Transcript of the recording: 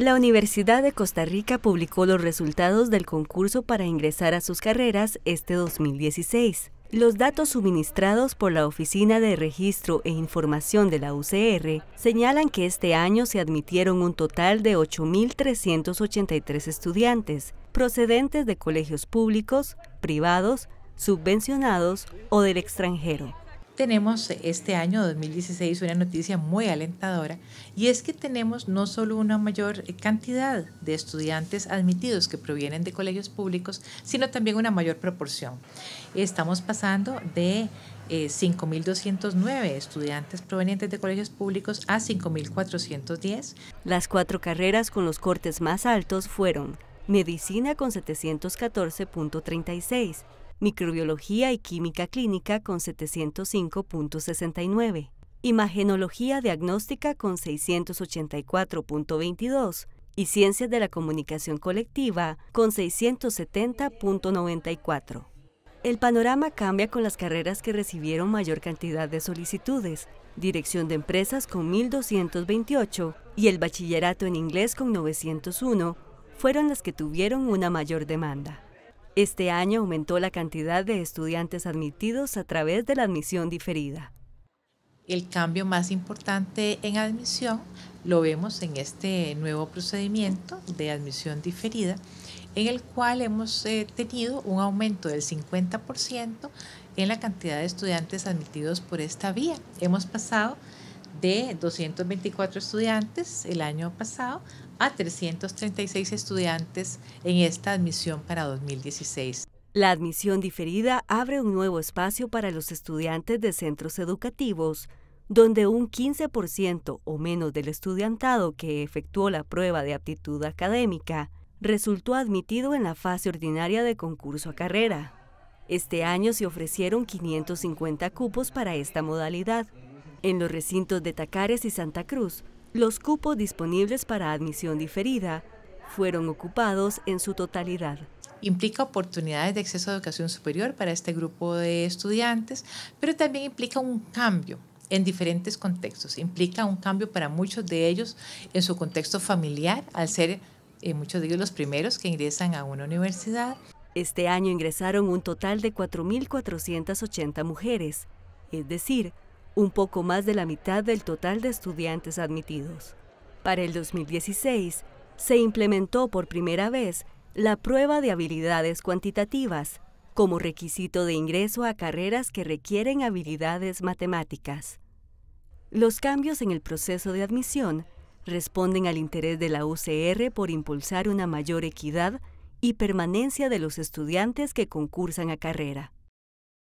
La Universidad de Costa Rica publicó los resultados del concurso para ingresar a sus carreras este 2016. Los datos suministrados por la Oficina de Registro e Información de la UCR señalan que este año se admitieron un total de 8.383 estudiantes procedentes de colegios públicos, privados, subvencionados o del extranjero tenemos este año 2016 una noticia muy alentadora y es que tenemos no solo una mayor eh, cantidad de estudiantes admitidos que provienen de colegios públicos, sino también una mayor proporción. Estamos pasando de 5.209 eh, estudiantes provenientes de colegios públicos a 5.410. Las cuatro carreras con los cortes más altos fueron medicina con 714.36, microbiología y química clínica con 705.69, imagenología diagnóstica con 684.22 y ciencias de la comunicación colectiva con 670.94. El panorama cambia con las carreras que recibieron mayor cantidad de solicitudes, dirección de empresas con 1.228 y el bachillerato en inglés con 901, fueron las que tuvieron una mayor demanda. Este año aumentó la cantidad de estudiantes admitidos a través de la admisión diferida. El cambio más importante en admisión lo vemos en este nuevo procedimiento de admisión diferida, en el cual hemos eh, tenido un aumento del 50% en la cantidad de estudiantes admitidos por esta vía. Hemos pasado de 224 estudiantes el año pasado a 336 estudiantes en esta admisión para 2016. La admisión diferida abre un nuevo espacio para los estudiantes de centros educativos, donde un 15% o menos del estudiantado que efectuó la prueba de aptitud académica resultó admitido en la fase ordinaria de concurso a carrera. Este año se ofrecieron 550 cupos para esta modalidad, en los recintos de Tacares y Santa Cruz, los cupos disponibles para admisión diferida fueron ocupados en su totalidad implica oportunidades de acceso a educación superior para este grupo de estudiantes, pero también implica un cambio en diferentes contextos. Implica un cambio para muchos de ellos en su contexto familiar, al ser eh, muchos de ellos los primeros que ingresan a una universidad. Este año ingresaron un total de 4.480 mujeres, es decir, un poco más de la mitad del total de estudiantes admitidos. Para el 2016, se implementó por primera vez la prueba de habilidades cuantitativas como requisito de ingreso a carreras que requieren habilidades matemáticas. Los cambios en el proceso de admisión responden al interés de la UCR por impulsar una mayor equidad y permanencia de los estudiantes que concursan a carrera.